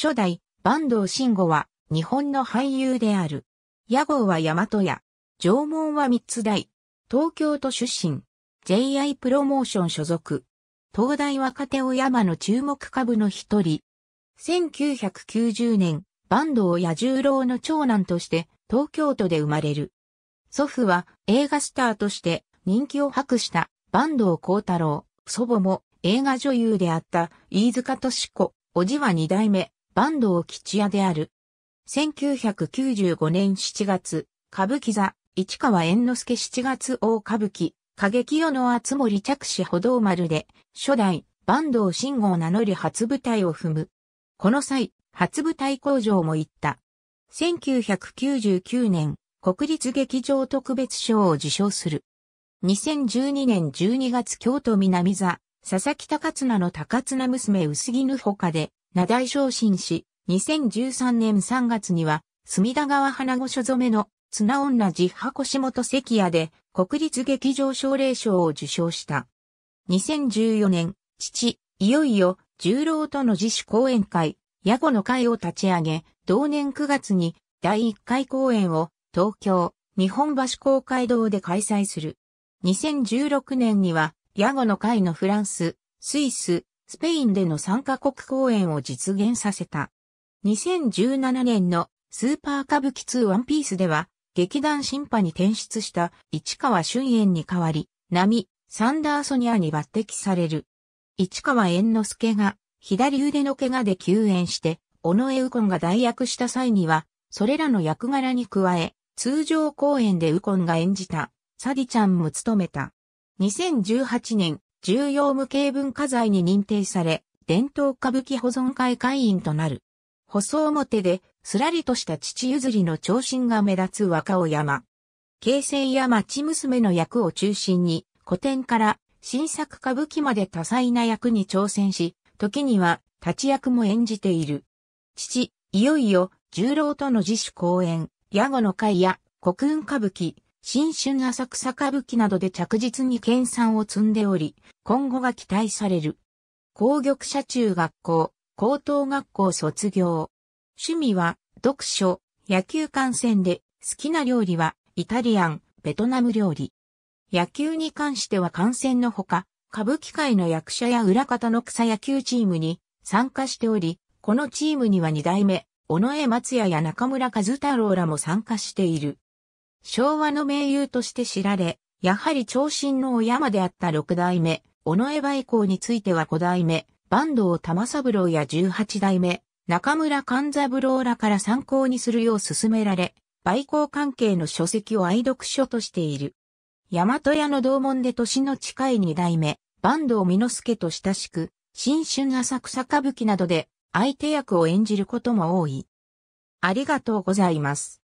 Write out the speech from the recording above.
初代、坂東慎吾は、日本の俳優である。屋号は大和屋。縄文は三つ大。東京都出身。JI プロモーション所属。東大若手を山の注目株の一人。1990年、坂東彌十郎の長男として東京都で生まれる。祖父は映画スターとして人気を博した坂東幸太郎、祖母も映画女優であった飯塚敏子、おじは二代目坂東吉也である。1995年7月、歌舞伎座、市川猿之助7月大歌舞伎、歌劇世の厚森着手歩道丸で、初代、坂東信号名乗り初舞台を踏む。この際、初舞台工場も行った。1999年、国立劇場特別賞を受賞する。2012年12月京都南座、佐々木高綱の高綱娘薄ぬほかで、名大昇進し、2013年3月には、隅田川花御所染めの綱女寺箱下元関屋で国立劇場奨励賞を受賞した。2014年、父、いよいよ、十郎との自主講演会、野後の会を立ち上げ、同年9月に第1回公演を東京、日本橋公会堂で開催する。2016年には、野後の会のフランス、スイス、スペインでの参加国公演を実現させた。2017年のスーパー歌舞伎2ワンピースでは、劇団審判に転出した市川俊彦に代わり、波、サンダーソニアに抜擢される。市川猿之助が左腕の怪我で休援して、尾上右近が代役した際には、それらの役柄に加え、通常公演で右近が演じた、サディちゃんも務めた。2018年、重要無形文化財に認定され、伝統歌舞伎保存会会員となる。細表で、すらりとした父譲りの長身が目立つ若尾山。京成や町娘の役を中心に、古典から新作歌舞伎まで多彩な役に挑戦し、時には立ち役も演じている。父、いよいよ、十郎との自主公演、野後の会や、国運歌舞伎、新春浅草歌舞伎などで着実に研鑽を積んでおり、今後が期待される。公玉社中学校、高等学校卒業。趣味は、読書、野球観戦で、好きな料理は、イタリアン、ベトナム料理。野球に関しては観戦のほか、歌舞伎界の役者や裏方の草野球チームに参加しており、このチームには二代目、尾上松也や中村和太郎らも参加している。昭和の名優として知られ、やはり長身のお山であった六代目、尾上梅公については五代目、坂東玉三郎や十八代目、中村勘三郎らから参考にするよう勧められ、梅公関係の書籍を愛読書としている。大和屋の同門で年の近い二代目、坂東美之助と親しく、新春浅草歌舞伎などで相手役を演じることも多い。ありがとうございます。